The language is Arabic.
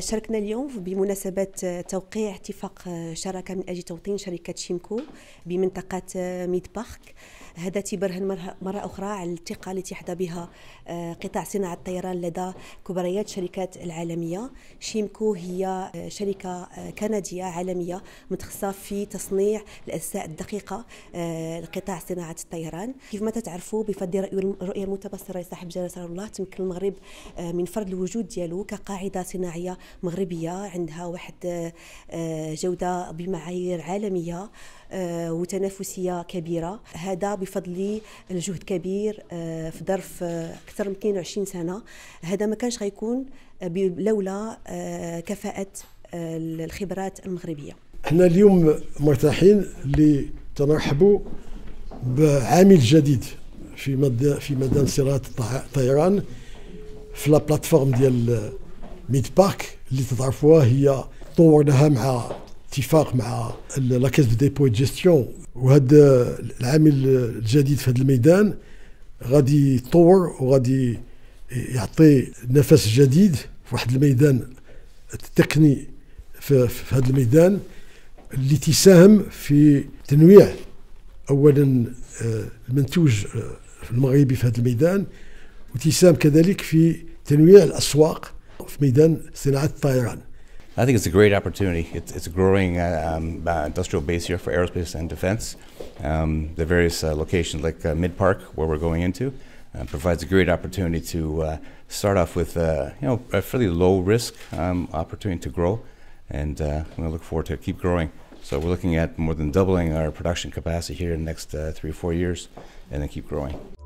شاركنا اليوم بمناسبة توقيع اتفاق شراكة من أجل توطين شركة شيمكو بمنطقة ميد بارك هذا تبرهن مرة أخرى على الثقة التي يحظى بها آه، قطاع صناعة الطيران لدى كبريات الشركات العالمية شيمكو هي آه، شركة آه، كندية عالمية متخصصة في تصنيع الأجزاء الدقيقة لقطاع صناعة الطيران كيف ما تتعرفوا بفضل الرؤية المتبصرة لصاحب جلالة نصر الله تمكن المغرب من فرض الوجود ديالو كقاعدة صناعية مغربية عندها واحد جودة بمعايير عالمية آه، وتنافسيه كبيره هذا بفضل الجهد كبير آه، في ظرف آه، اكثر من 22 سنه هذا ما كانش غيكون لولا كفاءه الخبرات المغربيه احنا اليوم مرتاحين لترحبوا بعامل جديد في مدى في ميدان صيرات طيران في لا بلاتفورم ديال ميد بارك اللي تتعرفوها هي طورناها مع اتفاق مع لا كاس دو ديبو جيستيون وهذا العامل الجديد في هذا الميدان غادي يتطور وغادي يعطي نفس جديد في واحد الميدان التقني في, في هذا الميدان اللي تساهم في تنويع اولا آه، المنتوج آه، المغربي في هذا الميدان وتساهم كذلك في تنويع الاسواق في ميدان صناعه الطيران I think it's a great opportunity. It's, it's a growing uh, um, uh, industrial base here for aerospace and defense. Um, the various uh, locations, like uh, Mid Park, where we're going into, uh, provides a great opportunity to start off with you know a fairly low risk um, opportunity to grow, and uh, we look forward to keep growing. So we're looking at more than doubling our production capacity here in the next three or four years, and then keep growing.